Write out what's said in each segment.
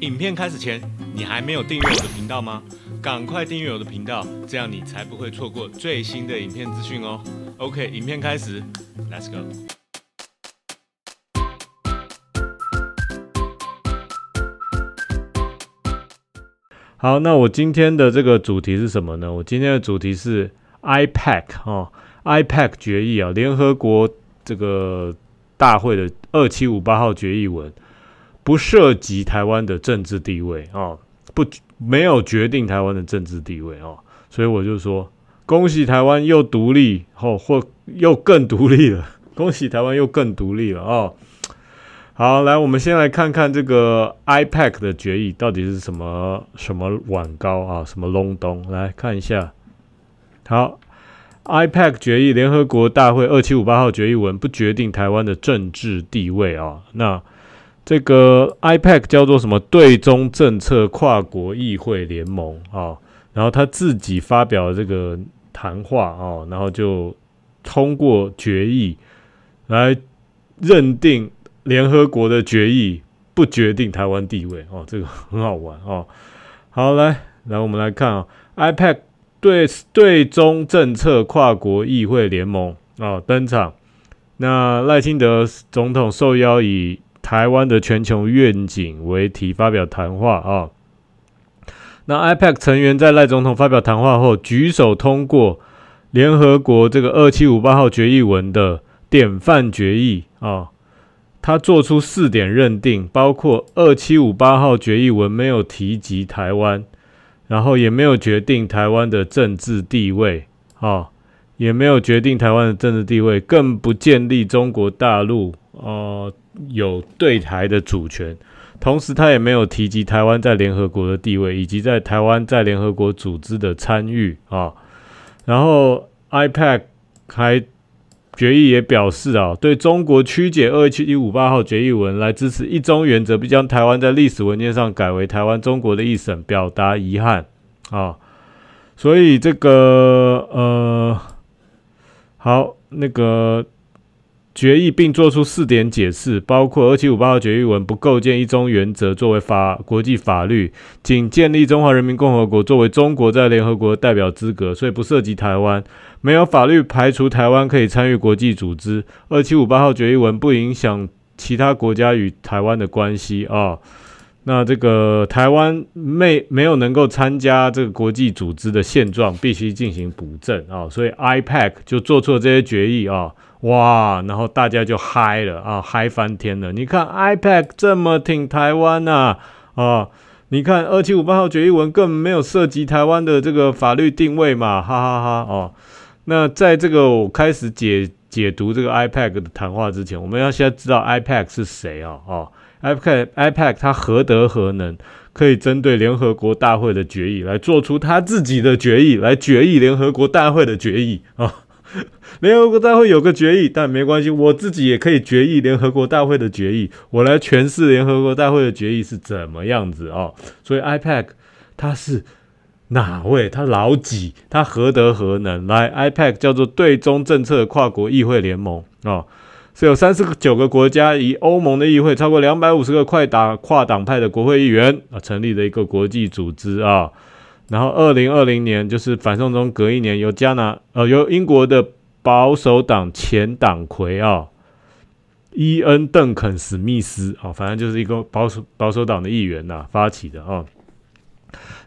影片开始前，你还没有订阅我的频道吗？赶快订阅我的频道，这样你才不会错过最新的影片资讯哦。OK，影片开始，Let's go。好，那我今天的这个主题是什么呢？我今天的主题是 IPAC 啊，IPAC 决议啊，联合国这个大会的二七五八号决议文。不涉及台湾的政治地位啊，不没有决定台湾的政治地位哦，所以我就说恭喜台湾又独立哦，或又更独立了，恭喜台湾又更独立了哦。好，来我们先来看看这个 IPAC 的决议到底是什么什么晚高啊，什么隆冬？来看一下。好，IPAC 决议，联合国大会二七五八号决议文不决定台湾的政治地位啊，那。这个 IPAC 叫做什么？对中政策跨国议会联盟啊。然后他自己发表这个谈话啊，然后就通过决议来认定联合国的决议不决定台湾地位哦，这个很好玩哦。好，来，来我们来看啊，IPAC 对对中政策跨国议会联盟啊登场。那赖清德总统受邀以。台湾的全球愿景为题发表谈话啊。那 IPAC 成员在赖总统发表谈话后，举手通过联合国这个二七五八号决议文的典范决议啊。他做出四点认定，包括二七五八号决议文没有提及台湾，然后也没有决定台湾的政治地位啊，也没有决定台湾的政治地位，更不建立中国大陆啊。有对台的主权，同时他也没有提及台湾在联合国的地位以及在台湾在联合国组织的参与啊。然后 IPAC 开决议也表示啊，对中国曲解二七一五八号决议文来支持“一中原则”，并将台湾在历史文件上改为“台湾中国的一省”，表达遗憾啊。所以这个呃，好那个。决议，并作出四点解释，包括二七五八号决议文不构建一中原则作为法国际法律，仅建立中华人民共和国作为中国在联合国代表资格，所以不涉及台湾，没有法律排除台湾可以参与国际组织。二七五八号决议文不影响其他国家与台湾的关系啊。那这个台湾没没有能够参加这个国际组织的现状，必须进行补正啊，所以 IPAC 就做出这些决议啊，哇，然后大家就嗨了啊，嗨翻天了！你看 IPAC 这么挺台湾呐啊，你看二七五八号决议文更没有涉及台湾的这个法律定位嘛，哈哈哈哦。那在这个我开始解解读这个 IPAC 的谈话之前，我们要先知道 IPAC 是谁啊啊。i p a d i p a d 它何德何能，可以针对联合国大会的决议来做出他自己的决议，来决议联合国大会的决议啊？联合国大会有个决议，但没关系，我自己也可以决议联合国大会的决议，我来诠释联合国大会的决议是怎么样子哦。所以 i p a d 它是哪位？他老几？他何德何能？来 i p a d 叫做对中政策跨国议会联盟哦。是有三十九个国家，以欧盟的议会超过两百五十个快打跨党派的国会议员啊，成立的一个国际组织啊。然后二零二零年，就是反送中隔一年，由加拿呃由英国的保守党前党魁啊伊恩·邓肯·史密斯啊，反正就是一个保守保守党的议员呐发起的啊。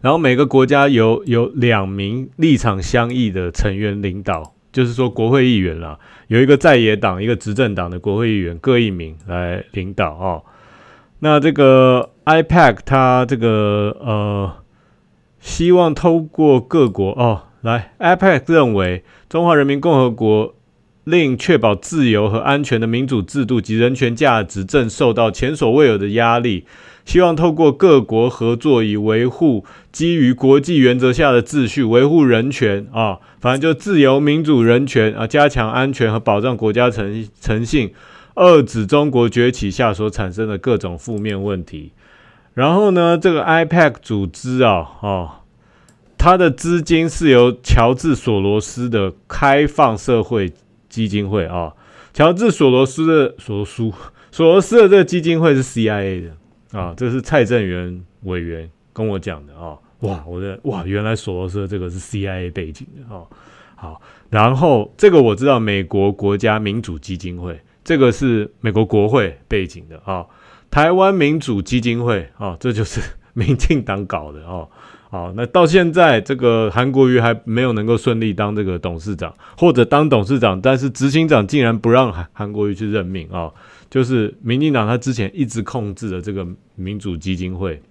然后每个国家有有两名立场相异的成员领导。就是说国会议员啦，有一个在野党，一个执政党的国会议员各一名来领导哦。那这个 IPAC 他这个呃，希望透过各国哦来 IPAC 认为中华人民共和国。令确保自由和安全的民主制度及人权价值正受到前所未有的压力。希望透过各国合作，以维护基于国际原则下的秩序，维护人权啊，反正就自由、民主、人权啊，加强安全和保障国家诚诚信，遏止中国崛起下所产生的各种负面问题。然后呢，这个 IPAC 组织啊，哦，它的资金是由乔治·索罗斯的开放社会。基金会啊，乔治索罗斯的索罗斯索罗斯的这个基金会是 CIA 的啊，这是蔡正元委员跟我讲的啊，哇，我的哇，原来索罗斯的这个是 CIA 背景的哦，好，然后这个我知道美国国家民主基金会，这个是美国国会背景的啊，台湾民主基金会啊，这就是 民进党搞的哦。好，那到现在这个韩国瑜还没有能够顺利当这个董事长，或者当董事长，但是执行长竟然不让韩韩国瑜去任命啊！就是民进党他之前一直控制的这个民主基金会，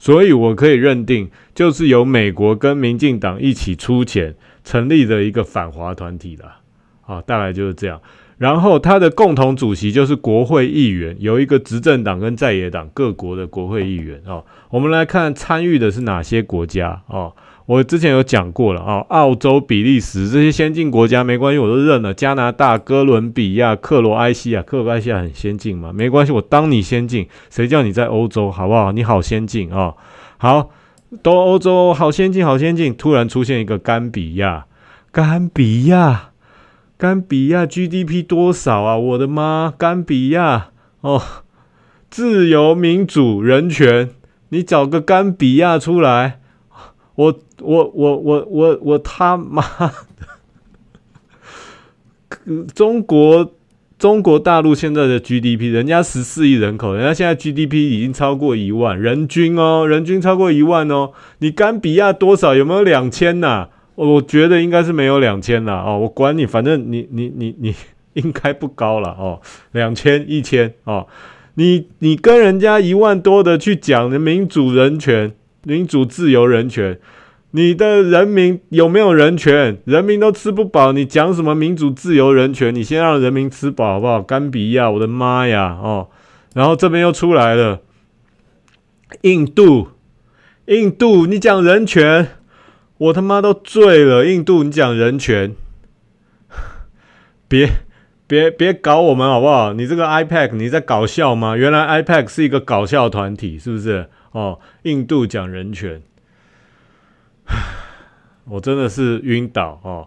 所以我可以认定，就是由美国跟民进党一起出钱成立的一个反华团体了。啊，大概就是这样。然后，他的共同主席就是国会议员，有一个执政党跟在野党各国的国会议员哦。我们来看参与的是哪些国家哦。我之前有讲过了啊，澳洲、比利时这些先进国家没关系，我都认了。加拿大、哥伦比亚、克罗埃西亚，克罗埃西亚很先进嘛，没关系，我当你先进，谁叫你在欧洲好不好？你好先进啊，好，都欧洲好先进，好先进，突然出现一个甘比亚，甘比亚。甘比亚 GDP 多少啊？我的妈！甘比亚哦，自由、民主、人权，你找个甘比亚出来！我、我、我、我、我、我他妈！中国中国大陆现在的 GDP，人家十四亿人口，人家现在 GDP 已经超过一万，人均哦，人均超过一万哦。你甘比亚多少？有没有两千呐？我觉得应该是没有两千啦哦，我管你，反正你你你你应该不高了哦，两千一千哦，你你跟人家一万多的去讲民主人权、民主自由人权，你的人民有没有人权？人民都吃不饱，你讲什么民主自由人权？你先让人民吃饱好不好？干比亚，我的妈呀哦！然后这边又出来了，印度，印度，你讲人权。我他妈都醉了！印度，你讲人权，别别别搞我们好不好？你这个 IPAC 你在搞笑吗？原来 IPAC 是一个搞笑团体，是不是？哦，印度讲人权，我真的是晕倒哦！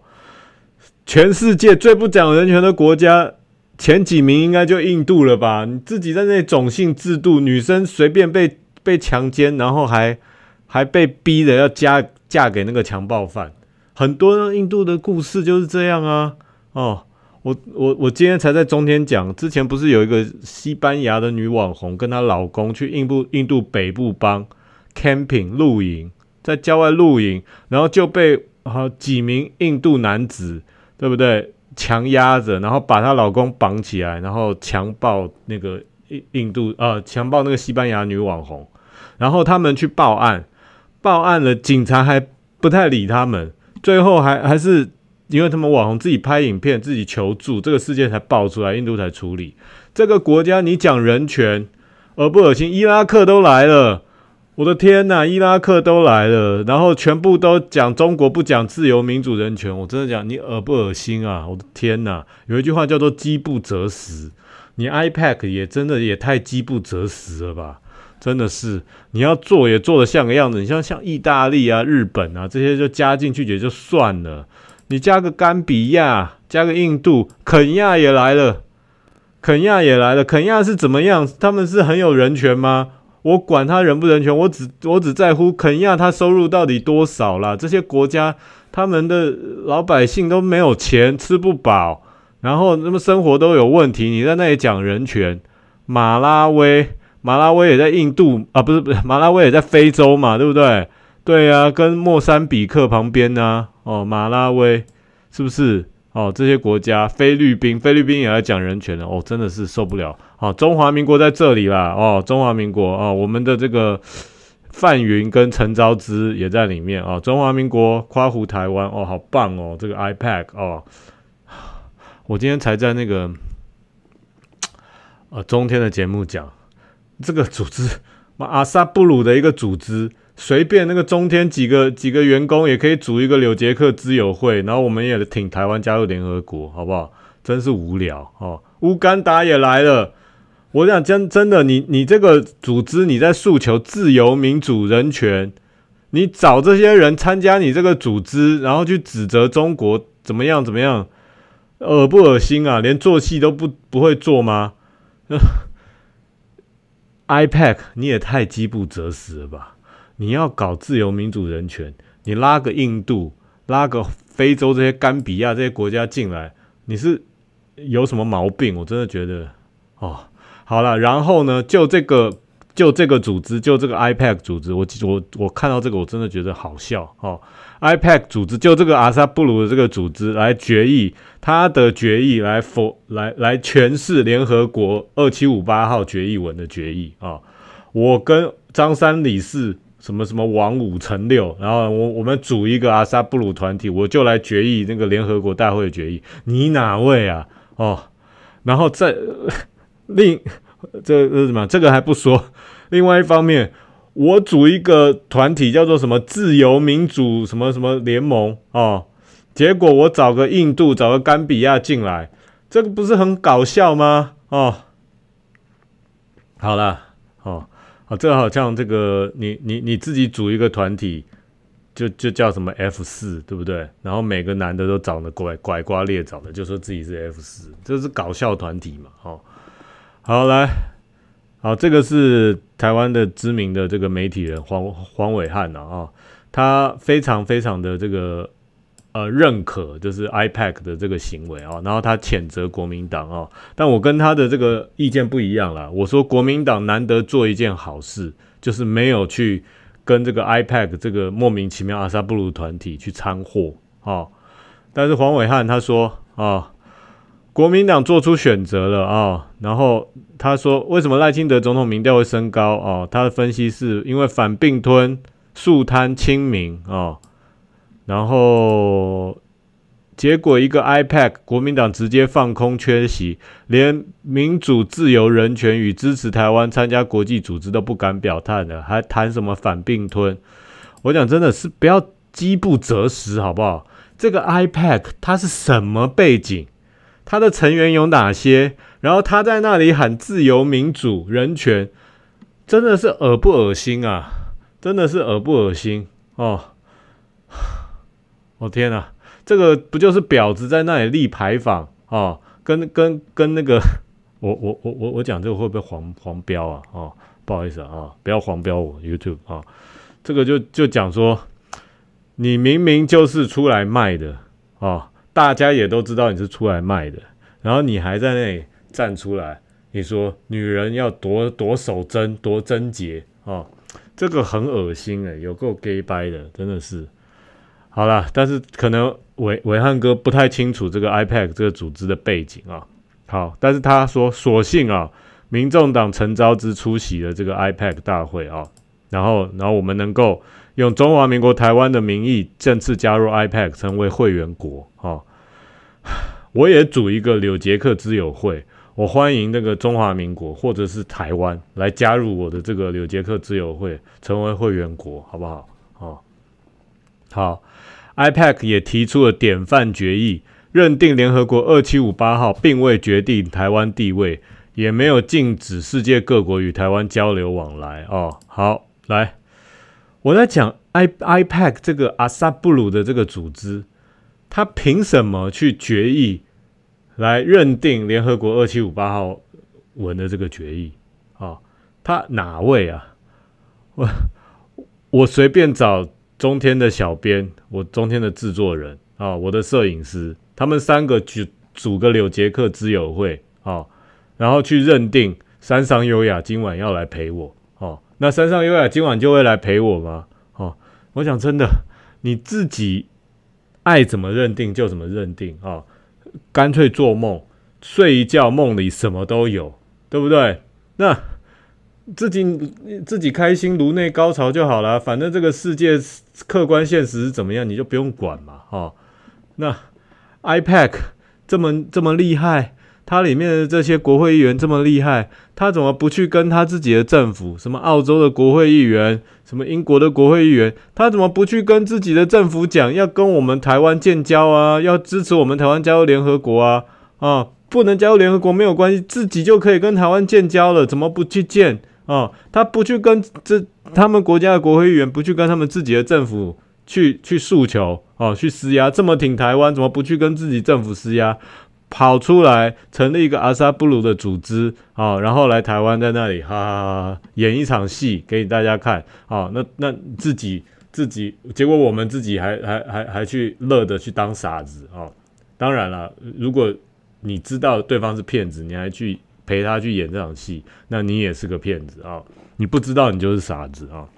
全世界最不讲人权的国家前几名应该就印度了吧？你自己在那种姓制度，女生随便被被强奸，然后还还被逼的要加。嫁给那个强暴犯，很多印度的故事就是这样啊！哦，我我我今天才在中天讲，之前不是有一个西班牙的女网红跟她老公去印度印度北部邦 camping 露营，在郊外露营，然后就被好几名印度男子，对不对，强压着，然后把她老公绑起来，然后强暴那个印印度呃强暴那个西班牙女网红，然后他们去报案。报案了，警察还不太理他们，最后还还是因为他们网红自己拍影片，自己求助，这个世界才爆出来，印度才处理。这个国家你讲人权，恶不恶心？伊拉克都来了，我的天呐，伊拉克都来了，然后全部都讲中国不讲自由民主人权，我真的讲你恶不恶心啊！我的天呐，有一句话叫做饥不择食，你 iPad 也真的也太饥不择食了吧？真的是，你要做也做的像个样子。你像像意大利啊、日本啊这些就加进去也就算了。你加个甘比亚，加个印度，肯亚也来了，肯亚也来了。肯亚是怎么样？他们是很有人权吗？我管他人不人权，我只我只在乎肯亚他收入到底多少啦。这些国家他们的老百姓都没有钱，吃不饱，然后那么生活都有问题。你在那里讲人权，马拉维。马拉威也在印度啊，不是不是，马拉威也在非洲嘛，对不对？对啊，跟莫桑比克旁边呢。哦，马拉威是不是？哦，这些国家，菲律宾，菲律宾也要讲人权了。哦，真的是受不了哦，中华民国在这里啦。哦，中华民国啊，我们的这个范云跟陈昭之也在里面啊。中华民国夸胡台湾哦，好棒哦！这个 iPad 哦，我今天才在那个呃中天的节目讲。这个组织，阿萨布鲁的一个组织，随便那个中天几个几个员工也可以组一个柳杰克之友会，然后我们也挺台湾加入联合国，好不好？真是无聊哦。乌干达也来了，我想真真的，你你这个组织你在诉求自由、民主、人权，你找这些人参加你这个组织，然后去指责中国怎么样怎么样，恶不恶心啊？连做戏都不不会做吗？iPad，你也太饥不择食了吧！你要搞自由民主人权，你拉个印度、拉个非洲这些、甘比亚这些国家进来，你是有什么毛病？我真的觉得，哦，好了，然后呢？就这个。就这个组织，就这个 IPAC 组织，我我我看到这个，我真的觉得好笑哦。IPAC 组织，就这个阿萨布鲁的这个组织来决议，他的决议来否来来诠释联合国二七五八号决议文的决议啊。我跟张三李四什么什么王五陈六，然后我我们组一个阿萨布鲁团体，我就来决议那个联合国大会的决议。你哪位啊？哦，然后再另。这是什么？这个还不说。另外一方面，我组一个团体叫做什么“自由民主”什么什么联盟哦。结果我找个印度，找个甘比亚进来，这个不是很搞笑吗？哦，好了，哦哦，这个好像这个你你你自己组一个团体，就就叫什么 F 四，对不对？然后每个男的都长得怪怪瓜裂枣的，就说自己是 F 四，这是搞笑团体嘛？哦。好，来，好，这个是台湾的知名的这个媒体人黄黄伟汉呐，啊，他非常非常的这个呃认可，就是 IPAC 的这个行为啊，然后他谴责国民党啊，但我跟他的这个意见不一样啦，我说国民党难得做一件好事，就是没有去跟这个 IPAC 这个莫名其妙阿萨布鲁团体去掺和啊，但是黄伟汉他说啊。国民党做出选择了啊，然后他说：“为什么赖清德总统民调会升高啊？”他的分析是因为反并吞、树贪、清明啊，然后结果一个 IPAC 国民党直接放空缺席，连民主、自由、人权与支持台湾参加国际组织都不敢表态的，还谈什么反并吞？我讲真的是不要饥不择食，好不好？这个 IPAC 它是什么背景？他的成员有哪些？然后他在那里喊自由、民主、人权，真的是恶不恶心啊？真的是恶不恶心哦！哦天哪，这个不就是婊子在那里立牌坊哦？跟跟跟那个，我我我我我讲这个会不会黄黄标啊？哦，不好意思啊，不要黄标我 YouTube 啊！这个就就讲说，你明明就是出来卖的啊！大家也都知道你是出来卖的，然后你还在那里站出来，你说女人要夺夺守贞夺贞洁哦，这个很恶心诶，有够 gay 掰的，真的是。好了，但是可能伟伟汉哥不太清楚这个 IPAC 这个组织的背景啊。好，但是他说，索性啊，民众党陈昭之出席了这个 IPAC 大会啊，然后然后我们能够用中华民国台湾的名义正式加入 IPAC，成为会员国。我也组一个柳杰克之友会，我欢迎那个中华民国或者是台湾来加入我的这个柳杰克之友会，成为会员国，好不好？哦，好，IPAC 也提出了典范决议，认定联合国二七五八号并未决定台湾地位，也没有禁止世界各国与台湾交流往来。哦，好，来，我在讲 IPAC 这个阿萨布鲁的这个组织。他凭什么去决议来认定联合国二七五八号文的这个决议？啊，他哪位啊？我 我随便找中天的小编，我中天的制作人啊，我的摄影师，他们三个组组个柳杰克之友会啊，然后去认定山上优雅今晚要来陪我哦。那山上优雅今晚就会来陪我吗？哦，我想真的你自己。爱怎么认定就怎么认定啊！干脆做梦，睡一觉，梦里什么都有，对不对？那自己自己开心，颅内高潮就好了。反正这个世界客观现实是怎么样，你就不用管嘛！哈，那 iPad 这么这么厉害。他里面的这些国会议员这么厉害，他怎么不去跟他自己的政府？什么澳洲的国会议员，什么英国的国会议员，他怎么不去跟自己的政府讲，要跟我们台湾建交啊？要支持我们台湾加入联合国啊？啊，不能加入联合国没有关系，自己就可以跟台湾建交了，怎么不去建啊？他不去跟这他们国家的国会议员，不去跟他们自己的政府去去诉求啊，去施压，这么挺台湾，怎么不去跟自己政府施压？跑出来成立一个阿萨布鲁的组织啊，然后来台湾，在那里哈哈哈演一场戏给大家看啊。那那自己自己，结果我们自己还还还还去乐的去当傻子啊。当然了，如果你知道对方是骗子，你还去陪他去演这场戏，那你也是个骗子啊。你不知道你就是傻子啊。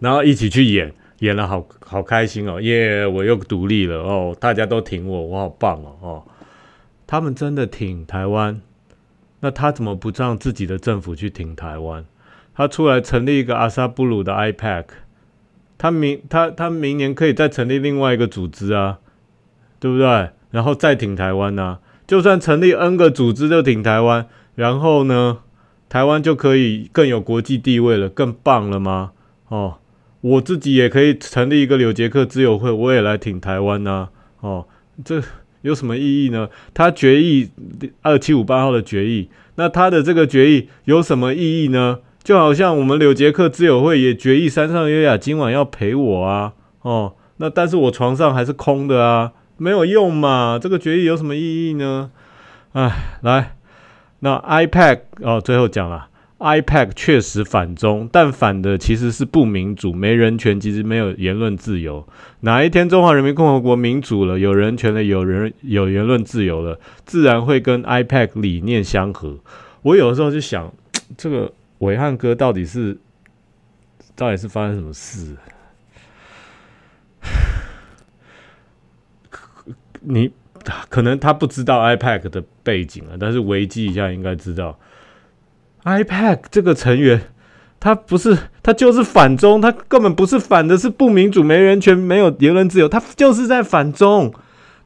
然后一起去演，演了好好开心哦，因我又独立了哦，大家都挺我，我好棒哦哦。他们真的挺台湾，那他怎么不让自己的政府去挺台湾？他出来成立一个阿萨布鲁的 IPAC，他明他他明年可以再成立另外一个组织啊，对不对？然后再挺台湾呢？就算成立 N 个组织就挺台湾，然后呢，台湾就可以更有国际地位了，更棒了吗？哦，我自己也可以成立一个柳杰克自由会，我也来挺台湾呢。哦，这。有什么意义呢？他决议二七五八号的决议，那他的这个决议有什么意义呢？就好像我们柳杰克自由会也决议山上优雅今晚要陪我啊，哦，那但是我床上还是空的啊，没有用嘛。这个决议有什么意义呢？哎，来，那 iPad 哦，最后讲了。IPAC 确实反中，但反的其实是不民主、没人权，其实没有言论自由。哪一天中华人民共和国民主了、有人权了、有人有言论自由了，自然会跟 IPAC 理念相合。我有的时候就想，这个维汉哥到底是到底是发生什么事？你可能他不知道 IPAC 的背景啊，但是维基一下应该知道。iPad 这个成员，他不是他就是反中，他根本不是反的，是不民主、没人权、没有言论自由，他就是在反中，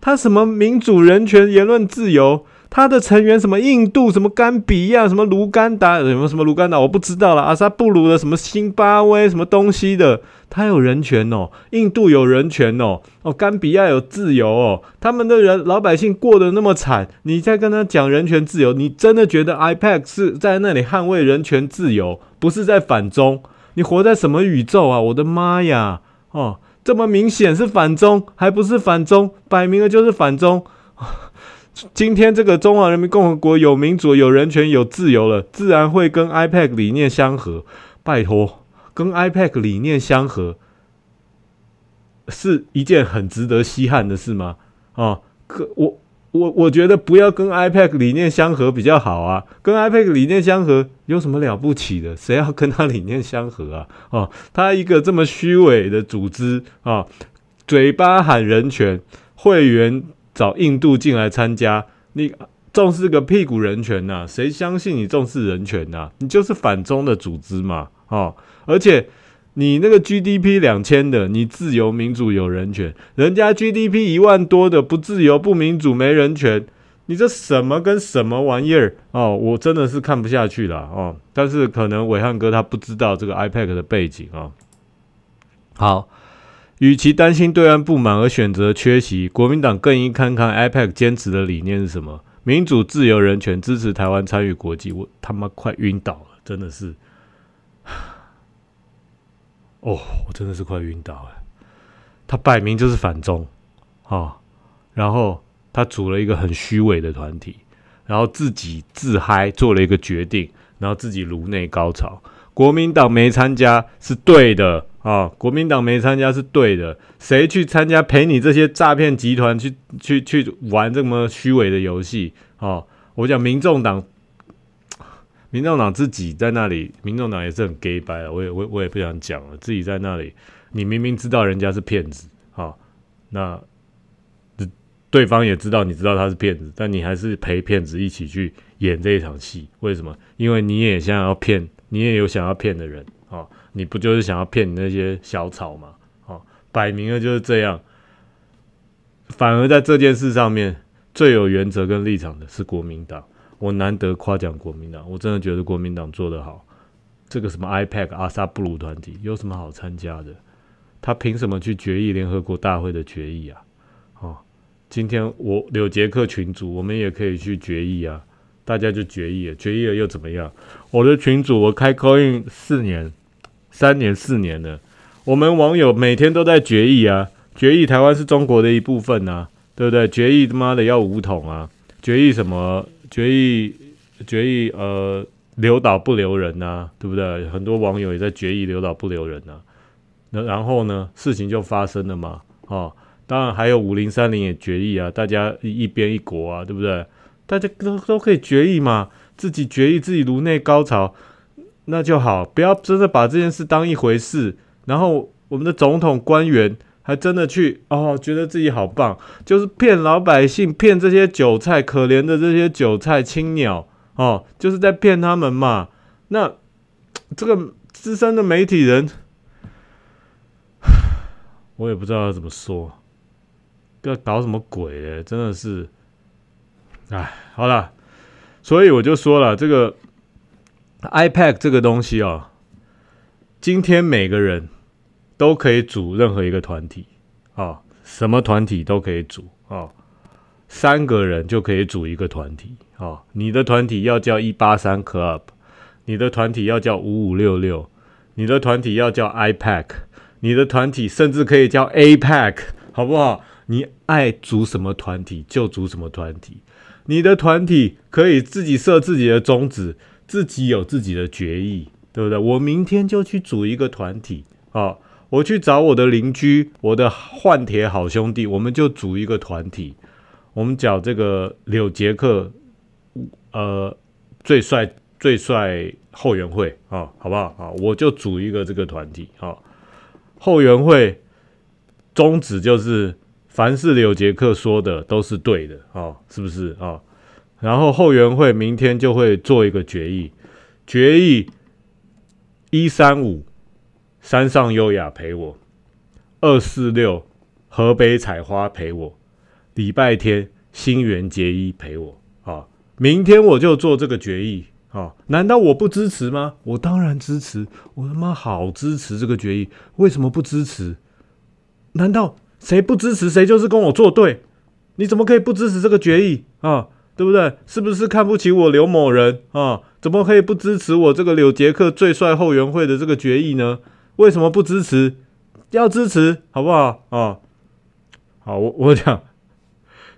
他什么民主、人权、言论自由？他的成员什么印度什么甘比亚什么卢甘达什么什么卢甘达我不知道了阿萨布鲁的什么辛巴威什么东西的他有人权哦印度有人权哦哦甘比亚有自由哦他们的人老百姓过得那么惨你在跟他讲人权自由你真的觉得 IPAC 是在那里捍卫人权自由不是在反中你活在什么宇宙啊我的妈呀哦这么明显是反中还不是反中摆明了就是反中。今天这个中华人民共和国有民主、有人权、有自由了，自然会跟 IPAC 理念相合。拜托，跟 IPAC 理念相合是一件很值得稀罕的事吗？啊，可我我我觉得不要跟 IPAC 理念相合比较好啊。跟 IPAC 理念相合有什么了不起的？谁要跟他理念相合啊？啊，他一个这么虚伪的组织啊，嘴巴喊人权，会员。找印度进来参加，你重视个屁股人权呐？谁相信你重视人权呐？你就是反中的组织嘛！哦，而且你那个 GDP 两千的，你自由民主有人权，人家 GDP 一万多的不自由不民主没人权，你这什么跟什么玩意儿哦！我真的是看不下去了哦。但是可能伟汉哥他不知道这个 IPAC 的背景啊。好。与其担心对岸不满而选择缺席，国民党更应看看 IPAC 坚持的理念是什么：民主、自由、人权，支持台湾参与国际。我他妈快晕倒了，真的是！哦，我真的是快晕倒了。他摆明就是反中啊，然后他组了一个很虚伪的团体，然后自己自嗨做了一个决定，然后自己颅内高潮。国民党没参加是对的啊，国民党没参加是对的。谁去参加？陪你这些诈骗集团去去去玩这么虚伪的游戏啊！我讲民众党，民众党自己在那里，民众党也是很 gay 白了。我也我我也不想讲了，自己在那里，你明明知道人家是骗子啊，那对方也知道你知道他是骗子，但你还是陪骗子一起去演这一场戏，为什么？因为你也现在要骗。你也有想要骗的人哦，你不就是想要骗你那些小草吗？哦，摆明了就是这样。反而在这件事上面最有原则跟立场的是国民党。我难得夸奖国民党，我真的觉得国民党做得好。这个什么 IPAC 阿萨布鲁团体有什么好参加的？他凭什么去决议联合国大会的决议啊？哦，今天我柳杰克群组，我们也可以去决议啊。大家就决议了，决议了又怎么样？我的群主，我开 Coin 四年，三年四年了。我们网友每天都在决议啊，决议台湾是中国的一部分啊，对不对？决议他妈的要五统啊，决议什么？决议决议呃，留岛不留人啊，对不对？很多网友也在决议留岛不留人啊。那然后呢，事情就发生了嘛。哦，当然还有五零三零也决议啊，大家一边一国啊，对不对？大家都都可以决议嘛，自己决议自己颅内高潮，那就好，不要真的把这件事当一回事。然后我们的总统官员还真的去哦，觉得自己好棒，就是骗老百姓，骗这些韭菜，可怜的这些韭菜青鸟哦，就是在骗他们嘛。那这个资深的媒体人，我也不知道要怎么说，要搞什么鬼嘞？真的是。哎，好了，所以我就说了，这个 iPad 这个东西哦，今天每个人都可以组任何一个团体啊，什么团体都可以组啊，三个人就可以组一个团体啊。你的团体要叫一八三 Club，你的团体要叫五五六六，你的团体要叫 iPad，你的团体甚至可以叫 A Pack，好不好？你爱组什么团体就组什么团体。你的团体可以自己设自己的宗旨，自己有自己的决议，对不对？我明天就去组一个团体啊！我去找我的邻居，我的换铁好兄弟，我们就组一个团体。我们叫这个柳杰克，呃，最帅最帅后援会啊，好不好啊？我就组一个这个团体啊，后援会宗旨就是。凡是柳杰克说的都是对的哦，是不是啊？然后后援会明天就会做一个决议，决议一三五山上优雅陪我，二四六河北采花陪我，礼拜天新垣结衣陪我啊。明天我就做这个决议啊？难道我不支持吗？我当然支持，我他妈好支持这个决议，为什么不支持？难道？谁不支持谁就是跟我作对，你怎么可以不支持这个决议啊？对不对？是不是看不起我刘某人啊？怎么可以不支持我这个柳杰克最帅后援会的这个决议呢？为什么不支持？要支持好不好啊？好，我我讲，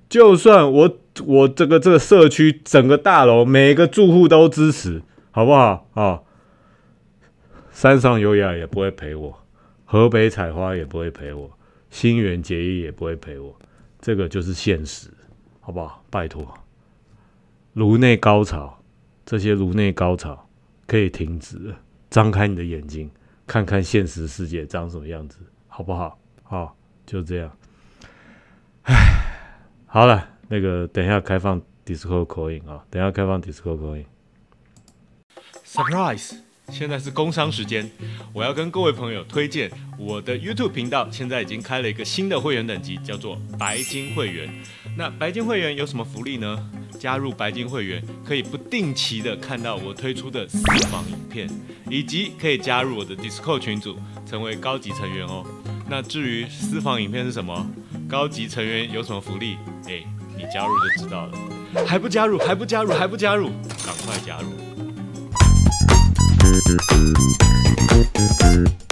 就算我我这个这个社区整个大楼每一个住户都支持，好不好啊？山上有雅也不会陪我，河北采花也不会陪我。新源结衣也不会陪我，这个就是现实，好不好？拜托，颅内高潮，这些颅内高潮可以停止。张开你的眼睛，看看现实世界长什么样子，好不好？好，就这样。唉，好了，那个等下开放 Discord 口音啊，等下开放 Discord 口音。Surprise。现在是工商时间，我要跟各位朋友推荐我的 YouTube 频道，现在已经开了一个新的会员等级，叫做白金会员。那白金会员有什么福利呢？加入白金会员可以不定期的看到我推出的私房影片，以及可以加入我的 Discord 群组，成为高级成员哦。那至于私房影片是什么，高级成员有什么福利，哎，你加入就知道了。还不加入？还不加入？还不加入？赶快加入！Thank you.